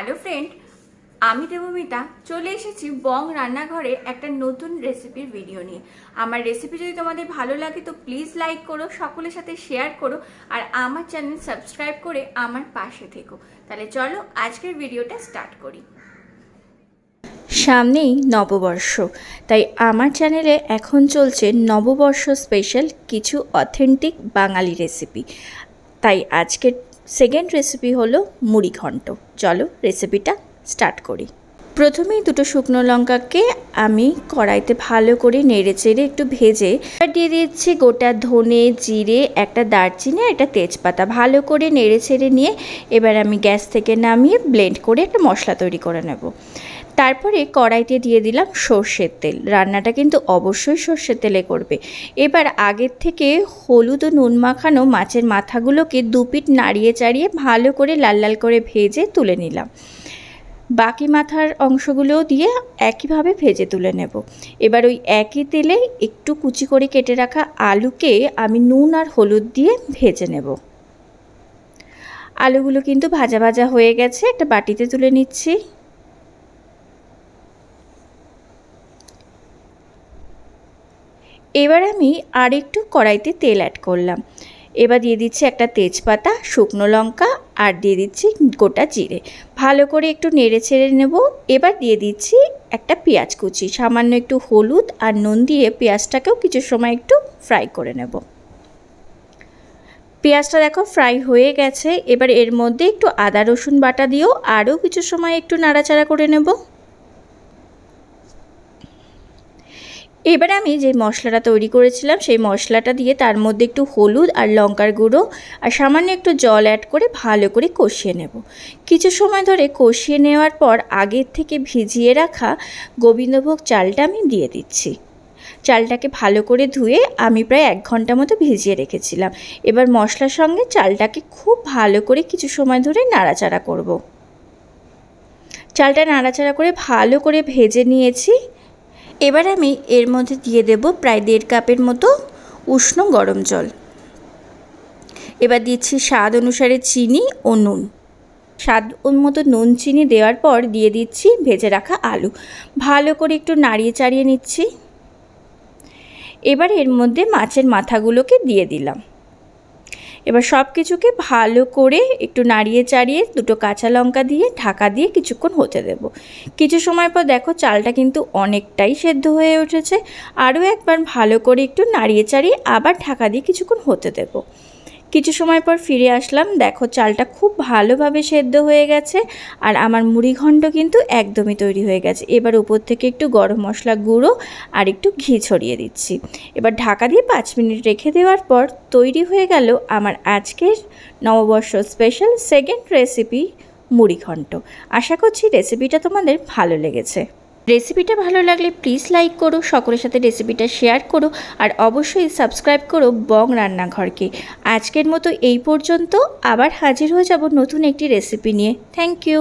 Hello friend আমি দেবমিতা চলে এসেছি বং রান্নাঘরে একটা নতুন রেসিপির ভিডিও নিয়ে আমার রেসিপি যদি তোমাদের ভালো লাগে তো প্লিজ লাইক করো সকলের সাথে শেয়ার করো আর আমার চ্যানেল সাবস্ক্রাইব করে আমার পাশে থেকো তাহলে চলো আজকের ভিডিওটা স্টার্ট করি সামনেই নববর্ষ তাই আমার চ্যানেলে এখন চলছে নববর্ষ স্পেশাল কিছু অথেন্টিক বাঙালি রেসিপি তাই আজকের সেকেন্ড রেসিপি হলো মুড়ি ঘন্ট চলো রেসিপিটা স্টার্ট করি প্রথমেই দুটো শুকনো লঙ্কাকে আমি কড়াইতে ভালো করে নেড়ে চেড়ে একটু ভেজে দিয়ে দিচ্ছি গোটা ধনে জিরে একটা দারচিনি একটা তেজপাতা ভালো করে নেড়ে ছেড়ে নিয়ে এবার আমি গ্যাস থেকে নামিয়ে ব্লেন্ড করে একটা মশলা তৈরি করে নেব তারপরে কড়াইতে দিয়ে দিলাম সর্ষের তেল রান্নাটা কিন্তু অবশ্যই সর্ষের তেলে করবে এবার আগের থেকে হলুদ ও নুন মাখানো মাছের মাথাগুলোকে দুপিট নাড়িয়ে চাড়িয়ে ভালো করে লাল লাল করে ভেজে তুলে নিলাম বাকি মাথার অংশগুলোও দিয়ে একইভাবে ভেজে তুলে নেব এবার ওই একই তেলে একটু কুচি করে কেটে রাখা আলুকে আমি নুন আর হলুদ দিয়ে ভেজে নেব আলুগুলো কিন্তু ভাজা ভাজা হয়ে গেছে একটা বাটিতে তুলে নিচ্ছি এবার আমি আর একটু কড়াইতে তেল অ্যাড করলাম এবার দিয়ে দিচ্ছি একটা তেজপাতা শুকনো লঙ্কা আর দিয়ে দিচ্ছি গোটা জিরে ভালো করে একটু নেড়ে ছেড়ে নেব এবার দিয়ে দিচ্ছি একটা পেঁয়াজ কুচি সামান্য একটু হলুদ আর নুন দিয়ে পেঁয়াজটাকেও কিছু সময় একটু ফ্রাই করে নেব পেঁয়াজটা দেখো ফ্রাই হয়ে গেছে এবার এর মধ্যে একটু আদা রসুন বাটা দিয়েও আরও কিছু সময় একটু নাড়াচাড়া করে নেব এবার আমি যে মশলাটা তৈরি করেছিলাম সেই মশলাটা দিয়ে তার মধ্যে একটু হলুদ আর লঙ্কার গুঁড়ো আর সামান্য একটু জল অ্যাড করে ভালো করে কষিয়ে নেব কিছু সময় ধরে কষিয়ে নেওয়ার পর আগের থেকে ভিজিয়ে রাখা গোবিন্দভোগ চালটা আমি দিয়ে দিচ্ছি চালটাকে ভালো করে ধুয়ে আমি প্রায় এক ঘন্টা মতো ভিজিয়ে রেখেছিলাম এবার মশলার সঙ্গে চালটাকে খুব ভালো করে কিছু সময় ধরে নাড়াচাড়া করব। চালটা নাড়াচাড়া করে ভালো করে ভেজে নিয়েছি এবার আমি এর মধ্যে দিয়ে দেব প্রায় দেড় কাপের মতো উষ্ণ গরম জল এবার দিচ্ছি স্বাদ অনুসারে চিনি ও নুন স্বাদ মতো নুন চিনি দেওয়ার পর দিয়ে দিচ্ছি ভেজে রাখা আলু ভালো করে একটু নাড়িয়ে চাড়িয়ে নিচ্ছি এবার এর মধ্যে মাছের মাথাগুলোকে দিয়ে দিলাম এবার সব কিছুকে ভালো করে একটু নাড়িয়ে চাড়িয়ে দুটো কাঁচা লঙ্কা দিয়ে ঢাকা দিয়ে কিছুক্ষণ হতে দেব কিছু সময় পর দেখো চালটা কিন্তু অনেকটাই সেদ্ধ হয়ে উঠেছে আরও একবার ভালো করে একটু নাড়িয়ে চাড়িয়ে আবার ঢাকা দিয়ে কিছুক্ষণ হতে দেবো কিছু সময় পর ফিরে আসলাম দেখো চালটা খুব ভালোভাবে সেদ্ধ হয়ে গেছে আর আমার মুড়িঘণ্ড কিন্তু একদমই তৈরি হয়ে গেছে এবার উপর থেকে একটু গরম মশলা গুঁড়ো আর একটু ঘি ছড়িয়ে দিচ্ছি এবার ঢাকা দিয়ে পাঁচ মিনিট রেখে দেওয়ার পর তৈরি হয়ে গেল আমার আজকের নববর্ষ স্পেশাল সেকেন্ড রেসিপি মুড়িঘণ্ট আশা করছি রেসিপিটা তোমাদের ভালো লেগেছে রেসিপিটা ভালো লাগলে প্লিজ লাইক করো সকলের সাথে রেসিপিটা শেয়ার করো আর অবশ্যই সাবস্ক্রাইব করো বং রান্নাঘরকে আজকের মতো এই পর্যন্ত আবার হাজির হয়ে যাব নতুন একটি রেসিপি নিয়ে থ্যাংক ইউ